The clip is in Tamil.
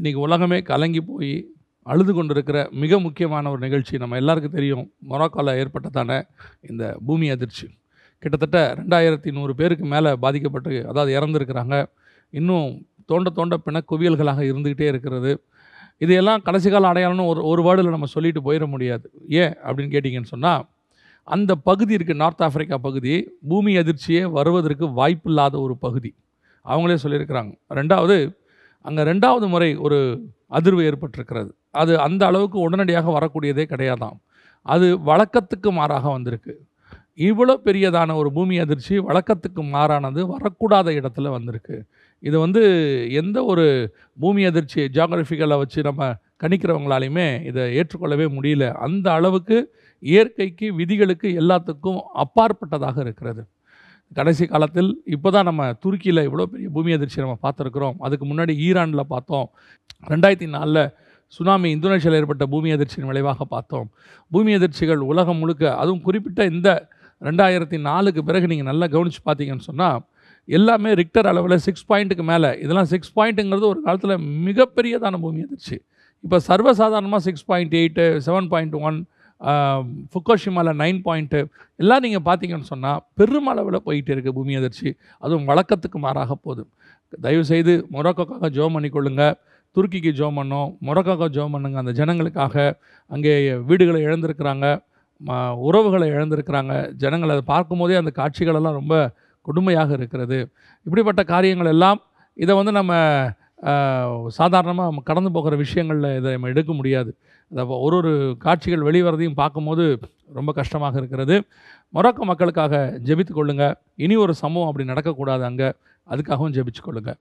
இன்றைக்கி உலகமே கலங்கி போய் அழுது கொண்டிருக்கிற மிக முக்கியமான ஒரு நிகழ்ச்சி நம்ம எல்லாருக்கும் தெரியும் மொராக்கோவில் ஏற்பட்டதான இந்த பூமி அதிர்ச்சி கிட்டத்தட்ட ரெண்டாயிரத்தி நூறு பேருக்கு மேலே பாதிக்கப்பட்டு அதாவது இறந்துருக்கிறாங்க இன்னும் தோண்ட தோண்ட பிண குவியல்களாக இருந்துக்கிட்டே இருக்கிறது இதையெல்லாம் கடைசி கால அடையாளம்னு ஒரு ஒரு வேர்டில் நம்ம சொல்லிட்டு போயிட முடியாது ஏன் அப்படின்னு கேட்டிங்கன்னு சொன்னால் அந்த பகுதி இருக்குது நார்த் ஆஃப்ரிக்கா பகுதி பூமி அதிர்ச்சியே வருவதற்கு வாய்ப்பில்லாத ஒரு பகுதி அவங்களே சொல்லியிருக்கிறாங்க ரெண்டாவது அங்கே ரெண்டாவது முறை ஒரு அதிர்வு ஏற்பட்டிருக்கிறது அது அந்த அளவுக்கு உடனடியாக வரக்கூடியதே கிடையாதாம் அது வழக்கத்துக்கு மாறாக வந்திருக்கு இவ்வளோ பெரியதான ஒரு பூமி அதிர்ச்சி வழக்கத்துக்கு மாறானது வரக்கூடாத இடத்துல வந்திருக்கு இது வந்து எந்த ஒரு பூமி அதிர்ச்சி ஜாகிரபிக்கலை வச்சு நம்ம கணிக்கிறவங்களாலையுமே இதை ஏற்றுக்கொள்ளவே முடியல அந்த அளவுக்கு இயற்கைக்கு விதிகளுக்கு எல்லாத்துக்கும் அப்பாற்பட்டதாக இருக்கிறது கடைசி காலத்தில் இப்போ தான் நம்ம துருக்கியில் இவ்வளோ பெரிய பூமி அதிர்ச்சி நம்ம பார்த்துருக்குறோம் அதுக்கு முன்னாடி ஈரானில் பார்த்தோம் ரெண்டாயிரத்தி நாலில் சுனாமி இந்தோனேஷியாவில் ஏற்பட்ட பூமி அதிர்ச்சியின் விளைவாக பார்த்தோம் பூமி அதிர்ச்சிகள் உலகம் முழுக்க அதுவும் குறிப்பிட்ட இந்த ரெண்டாயிரத்தி நாலுக்கு பிறகு நீங்கள் நல்லா கவனித்து பார்த்தீங்கன்னு சொன்னால் எல்லாமே ரிக்டர் அளவில் சிக்ஸ் பாயிண்ட்டுக்கு மேலே இதெல்லாம் சிக்ஸ் பாயிண்ட்டுங்கிறது ஒரு காலத்தில் மிகப்பெரியதான பூமி அதிர்ச்சி இப்போ சர்வசாதாரணமாக six point eight seven point one ஃபுக்கோஷிமாவில் நைன் பாயிண்ட்டு எல்லாம் நீங்கள் பார்த்தீங்கன்னு சொன்னால் பெருமளவில் போயிட்டு இருக்குது பூமி அதிர்ச்சி அதுவும் வழக்கத்துக்கு மாறாக போதும் தயவுசெய்து மொரோக்கோக்காக பண்ணி பண்ணிக்கொள்ளுங்கள் துருக்கிக்கு ஜோம் பண்ணோம் மொரோக்காக ஜோம் பண்ணுங்க அந்த ஜனங்களுக்காக அங்கே வீடுகளை இழந்திருக்கிறாங்க உறவுகளை இழந்திருக்கிறாங்க ஜனங்கள் அதை பார்க்கும்போதே அந்த காட்சிகளெல்லாம் ரொம்ப கொடுமையாக இருக்கிறது இப்படிப்பட்ட காரியங்கள் எல்லாம் இதை வந்து நம்ம சாதாரணமாக கடந்து போகிற விஷயங்களில் இதை நம்ம எடுக்க முடியாது அதாவது ஒரு ஒரு காட்சிகள் வெளிவரதையும் பார்க்கும்போது ரொம்ப கஷ்டமாக இருக்கிறது மொரக்க மக்களுக்காக ஜெபித்து கொள்ளுங்கள் இனி ஒரு சமூகம் அப்படி நடக்கக்கூடாது அங்கே அதுக்காகவும் ஜெபிச்சு கொள்ளுங்கள்